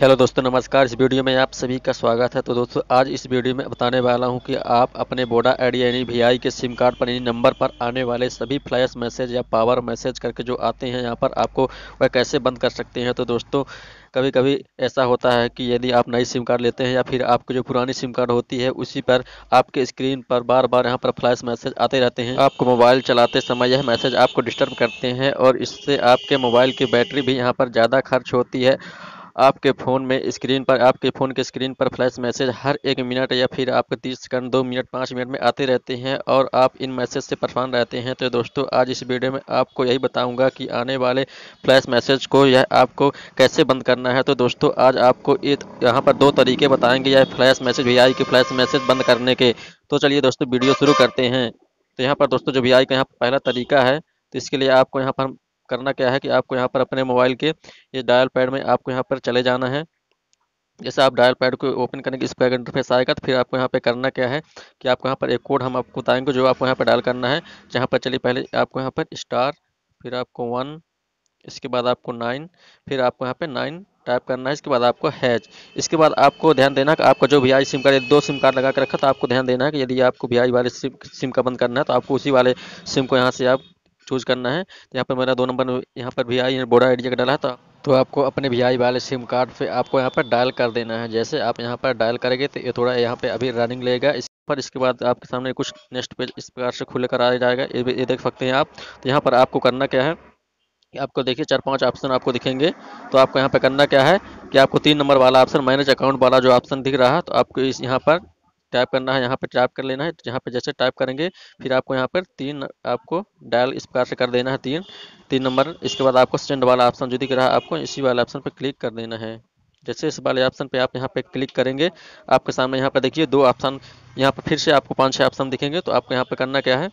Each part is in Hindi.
हेलो दोस्तों नमस्कार इस वीडियो में आप सभी का स्वागत है तो दोस्तों आज इस वीडियो में बताने वाला हूं कि आप अपने बोडा डी यानी वी के सिम कार्ड पर यानी नंबर पर आने वाले सभी फ्लैश मैसेज या पावर मैसेज करके जो आते हैं यहां पर आपको वह कैसे बंद कर सकते हैं तो दोस्तों कभी कभी ऐसा होता है कि यदि आप नई सिम कार्ड लेते हैं या फिर आपकी जो पुरानी सिम कार्ड होती है उसी पर आपके स्क्रीन पर बार बार यहाँ पर फ्लैश मैसेज आते रहते हैं आपको मोबाइल चलाते समय यह मैसेज आपको डिस्टर्ब करते हैं और इससे आपके मोबाइल की बैटरी भी यहाँ पर ज़्यादा खर्च होती है आपके फ़ोन में स्क्रीन पर आपके फ़ोन के स्क्रीन पर फ्लैश मैसेज हर एक मिनट या फिर आपके तीस सेकंड दो मिनट पाँच मिनट में आते रहते हैं और आप इन मैसेज से परेशान रहते हैं तो दोस्तों आज इस वीडियो में आपको यही बताऊंगा कि आने वाले फ्लैश मैसेज को यह आपको कैसे बंद करना है तो दोस्तों आज आपको यहाँ पर दो तरीके बताएँगे यह फ्लैश मैसेज वी आई के फ्लैश मैसेज बंद करने के तो चलिए दोस्तों वीडियो शुरू करते हैं तो यहाँ पर दोस्तों जो वी आई का यहाँ पहला तरीका है तो इसके लिए आपको यहाँ पर करना क्या है कि आपको यहाँ पर अपने मोबाइल के ये डायल पैड में आपको यहाँ पर चले जाना है जैसे आप डायल पैड को ओपन करने इस पर इंटरफेस आएगा तो फिर आपको यहाँ पे करना क्या है कि आपको यहाँ पर एक कोड हम आपको बताएंगे जो आपको यहाँ पर डायल करना है जहाँ पर चलिए पहले आपको यहाँ पर स्टार फिर आपको वन इसके बाद आपको नाइन फिर आपको यहाँ पे नाइन टाइप करना है इसके बाद आपको हैच इसके बाद आपको ध्यान देना कि आपका जो भी आई सिम कार्ड दो सिम कार्ड लगा कर रखा तो आपको ध्यान देना है कि यदि आपको भी आई वाले सिम का बंद करना है तो आपको उसी वाले सिम को यहाँ से आप चूज़ करना है तो यहाँ पर मेरा दो नंबर यहाँ पर भी आई बोडा आइडिया का डाला था तो आपको अपने भी आई वाले सिम कार्ड पे आपको यहाँ पर डायल कर देना है जैसे आप यहाँ पर डायल करेंगे तो ये थोड़ा यहाँ पे अभी रनिंग लेगा इस पर इसके बाद आपके सामने कुछ नेक्स्ट पेज इस प्रकार से खुले कर आ जाएगा ये, ये देख सकते हैं आप तो यहाँ पर आपको करना क्या है आपको देखिए चार पांच ऑप्शन आपको दिखेंगे तो आपको यहाँ पर करना क्या है कि आपको तीन नंबर वाला ऑप्शन मैनेज अकाउंट वाला जो ऑप्शन दिख रहा है तो आपको इस यहाँ पर टाइप करना है यहाँ पर टाइप कर लेना है तो यहाँ पर जैसे टाइप करेंगे फिर आपको यहाँ पर तीन आपको डायल इस प्रकार से कर देना है तीन तीन नंबर इसके बाद आपको सेंड वाला ऑप्शन जो दिख रहा है आपको इसी वाले ऑप्शन पर क्लिक कर देना है जैसे इस वाले ऑप्शन पे आप यहाँ पे क्लिक करेंगे आपके सामने यहाँ पर देखिए दो ऑप्शन यहाँ पर फिर से आपको पांच छह ऑप्शन दिखेंगे तो आपको यहाँ पर करना क्या है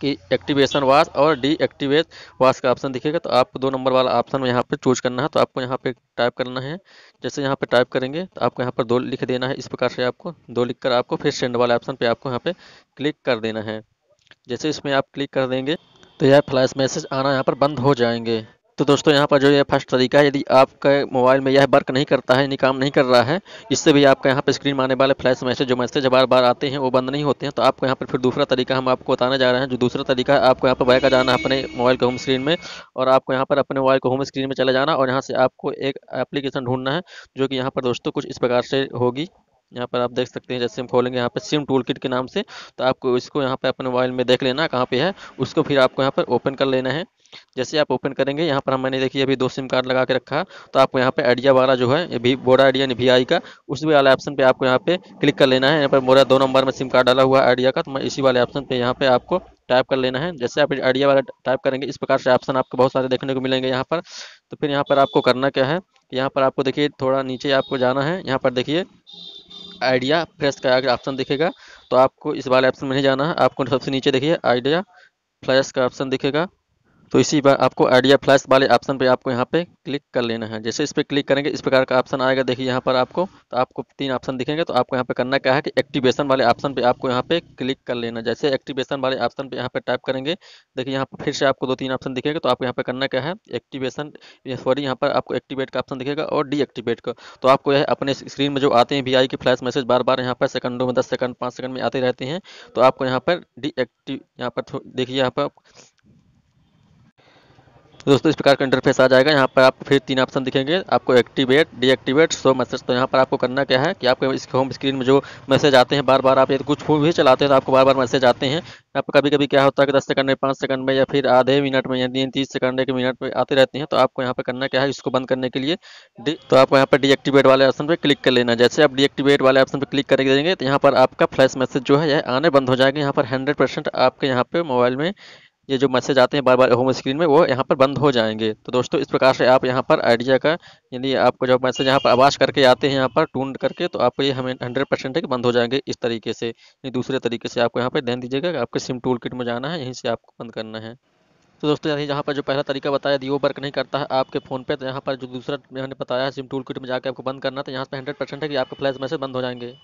कि एक्टिवेशन वाश और डीएक्टिवेट वाश का ऑप्शन दिखेगा तो आपको दो नंबर वाला ऑप्शन में यहाँ पर चूज करना है तो आपको यहाँ पे टाइप करना है जैसे यहाँ पे टाइप करेंगे तो आपको यहाँ पर दो लिख देना है इस प्रकार से आपको दो लिख कर आपको फिर सेंड वाले ऑप्शन पर आपको यहाँ पे क्लिक कर देना है जैसे इसमें आप क्लिक कर देंगे तो यह फ्लैश मैसेज आना यहाँ पर बंद हो जाएंगे तो दोस्तों यहाँ पर जो ये फर्स्ट तरीका है यदि आपके मोबाइल में यह वर्क नहीं करता है यानी काम नहीं कर रहा है इससे भी आपका यहाँ पर स्क्रीन में आने वाले फ्लैश मैसेज जो मैसेज बार बार आते हैं वो बंद नहीं होते हैं तो आपको यहाँ पर फिर दूसरा तरीका हम आपको बताने जा रहे हैं जो दूसरा तरीका है आपको यहाँ पर बैक जाना अपने मोबाइल के होम स्क्रीन में और आपको यहाँ पर अपने मोबाइल को होम स्क्रीन में चले जाना और यहाँ से आपको एक एप्लीकेशन ढूंढना है जो कि यहाँ पर दोस्तों कुछ इस प्रकार से होगी यहाँ पर आप देख सकते हैं जैसे हम खोलेंगे यहाँ पर सिम टूल किट के नाम से तो आपको इसको यहाँ पर अपने मोबाइल में देख लेना कहाँ पे है उसको फिर आपको यहाँ पर ओपन कर लेना है जैसे आप ओपन करेंगे यहाँ पर मैंने देखिए अभी दो सिम कार्ड लगा के रखा तो आपको यहाँ पे आइडिया वाला जो है भी बोरा आइडिया वी आई का उस वाले ऑप्शन पे आपको यहाँ पे क्लिक कर लेना है यहाँ पर मोरा दो नंबर में सिम कार्ड डाला हुआ है आइडिया का तो मैं इसी वाले ऑप्शन पे यहाँ पे आपको टाइप कर लेना है जैसे आप आइडिया वाला टाइप करेंगे इस प्रकार से ऑप्शन आपको बहुत सारे देखने को मिलेंगे यहाँ पर तो फिर यहाँ पर आपको करना क्या है यहाँ पर आपको देखिए थोड़ा नीचे आपको जाना है यहाँ पर देखिए आइडिया फ्लैश का ऑप्शन दिखेगा तो आपको इस वाले ऑप्शन में नहीं जाना है आपको सबसे नीचे देखिए आइडिया फ्लैश का ऑप्शन दिखेगा तो इसी बार आपको आइडिया फ्लैश वाले ऑप्शन पे आपको यहाँ पे क्लिक कर लेना है जैसे इस पर क्लिक करेंगे इस प्रकार का ऑप्शन आएगा देखिए यहाँ पर आपको तो आपको तीन ऑप्शन दिखेंगे तो आपको यहाँ पे करना क्या है कि एक्टिवेशन वाले ऑप्शन पे आपको यहाँ पे क्लिक कर लेना जैसे एक्टिवेशन वाले ऑप्शन पे यहाँ पे टाइप करेंगे देखिए यहाँ पर फिर से आपको दो तीन ऑप्शन दिखेगा तो आपको यहाँ पे करना क्या है एक्टिवेशन सॉरी यहाँ पर आपको एक्टिवेट का ऑप्शन दिखेगा और डीएक्टिवेट का तो आपको यह अपने स्क्रीन में जो आते हैं वी के फ्लैश मैसेज बार बार यहाँ पर सेकंडों में दस सेकंड पाँच सेकंड में आते रहते हैं तो आपको यहाँ पर डीएक्टिव यहाँ पर देखिए यहाँ पर तो दोस्तों इस प्रकार का इंटरफेस आ जाएगा यहाँ पर आप फिर तीन ऑप्शन दिखेंगे आपको एक्टिवेट डीएक्टिवेट सो मैसेज तो यहाँ पर आपको करना क्या है कि आपके इस होम स्क्रीन में जो मैसेज आते हैं बार बार आप ये तो कुछ फोन भी चलाते हैं तो आपको बार बार मैसेज आते हैं आपको कभी कभी क्या होता है कि दस सेकंड में पाँच सेकंड में या फिर आधे मिनट में यानी तीस सेकंड के मिनट में आते रहते हैं तो आपको यहाँ पर करना क्या है इसको बंद करने के लिए तो आपको यहाँ पर डीएक्टिवेट वाले ऑप्शन पर क्लिक कर लेना जैसे आप डीएक्टिवेट वाले ऑप्शन पर क्लिक करके देंगे तो यहाँ पर आपका फ्लैश मैसेज जो है यह आने बंद हो जाएगा यहाँ पर हंड्रेड आपके यहाँ पर मोबाइल में ये जो मैसेज आते हैं बार बार होम स्क्रीन में वो यहाँ पर बंद हो जाएंगे तो दोस्तों इस प्रकार से आप यहाँ पर आइडिया का यानी आपको जब मैसेज यहाँ पर आवाज़ करके आते हैं यहाँ पर टून करके तो आपको ये हमें हंड्रेड परसेंट बंद हो जाएंगे इस तरीके से यानी दूसरे तरीके से आपको यहाँ पर ध्यान दीजिएगा आपके सिम टूल किट में जाना है यहीं से आपको बंद करना है तो दोस्तों यदि यहाँ पर जो पहला तरीका बताया दी वो वर्क नहीं करता है आपके फ़ोन पे तो यहाँ पर जो दूसरा मैंने बताया है सिम टूल किट में जाकर आपको बंद करना तो यहाँ पर हंड्रेड परसेंट है कि आपके फ्लैश मैसेज बंद हो जाएंगे